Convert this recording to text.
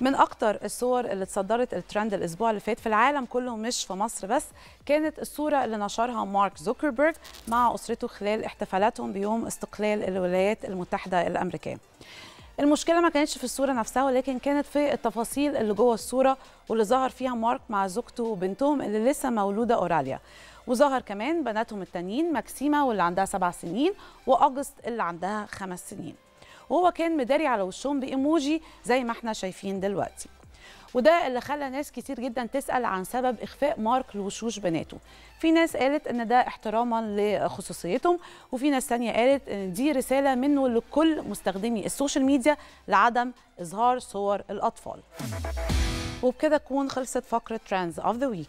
من اكتر الصور اللي اتصدرت الترند الاسبوع اللي فات في العالم كله مش في مصر بس كانت الصوره اللي نشرها مارك زوكربيرج مع اسرته خلال احتفالاتهم بيوم استقلال الولايات المتحده الامريكيه المشكله ما كانتش في الصوره نفسها ولكن كانت في التفاصيل اللي جوه الصوره واللي ظهر فيها مارك مع زوجته وبنتهم اللي لسه مولوده اوراليا وظهر كمان بناتهم التانيين ماكسيما واللي عندها سبع سنين واجست اللي عندها خمس سنين وهو كان مداري على وشهم بايموجي زي ما احنا شايفين دلوقتي وده اللي خلى ناس كتير جدا تسال عن سبب اخفاء مارك لوشوش بناته في ناس قالت ان ده احتراما لخصوصيتهم وفي ناس ثانيه قالت ان دي رساله منه لكل مستخدمي السوشيال ميديا لعدم اظهار صور الاطفال وبكده تكون خلصت فقره Trends اوف ذا ويك